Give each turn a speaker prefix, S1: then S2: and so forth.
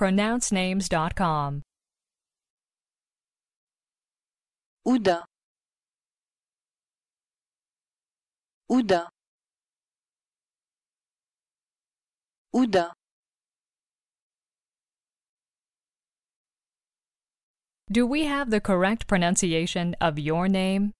S1: pronouncenames.com. Oudin Oudin Oudin Do we have the correct pronunciation of your name?